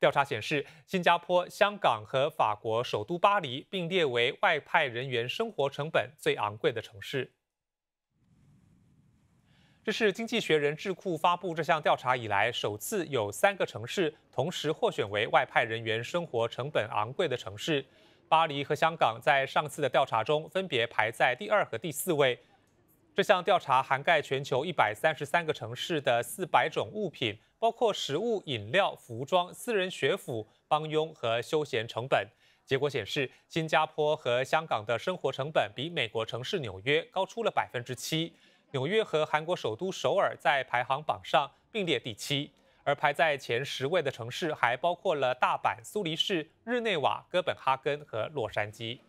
调查显示，新加坡、香港和法国首都巴黎并列为外派人员生活成本最昂贵的城市。这是《经济学人》智库发布这项调查以来首次有三个城市同时获选为外派人员生活成本昂贵的城市。巴黎和香港在上次的调查中分别排在第二和第四位。这项调查涵盖全球一百三十三个城市的四百种物品，包括食物、饮料、服装、私人学府、帮佣和休闲成本。结果显示，新加坡和香港的生活成本比美国城市纽约高出了百分之七。纽约和韩国首都首尔在排行榜上并列第七，而排在前十位的城市还包括了大阪、苏黎世、日内瓦、哥本哈根和洛杉矶。